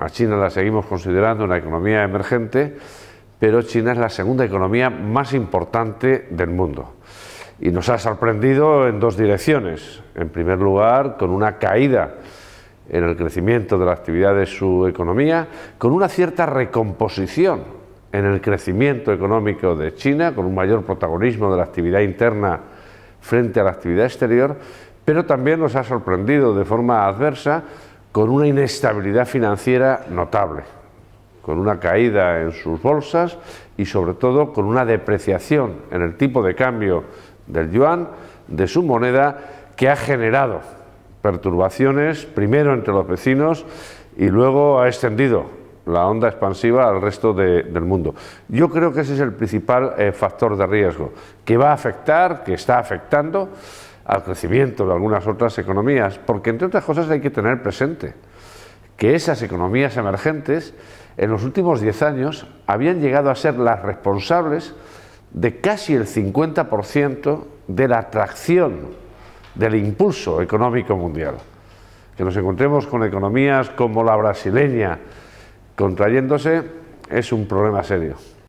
A China la seguimos considerando una economía emergente, pero China es la segunda economía más importante del mundo. Y nos ha sorprendido en dos direcciones. En primer lugar, con una caída en el crecimiento de la actividad de su economía, con una cierta recomposición en el crecimiento económico de China, con un mayor protagonismo de la actividad interna frente a la actividad exterior, pero también nos ha sorprendido de forma adversa con una inestabilidad financiera notable, con una caída en sus bolsas y sobre todo con una depreciación en el tipo de cambio del yuan, de su moneda, que ha generado perturbaciones primero entre los vecinos y luego ha extendido la onda expansiva al resto del mundo. Yo creo que ese es el principal eh, factor de riesgo que va a afectar, que está afectando al crecimiento de algunas otras economías, porque entre otras cosas hay que tener presente que esas economías emergentes en los últimos 10 años habían llegado a ser las responsables de casi el 50% de la atracción del impulso económico mundial. Que nos encontremos con economías como la brasileña contrayéndose es un problema serio.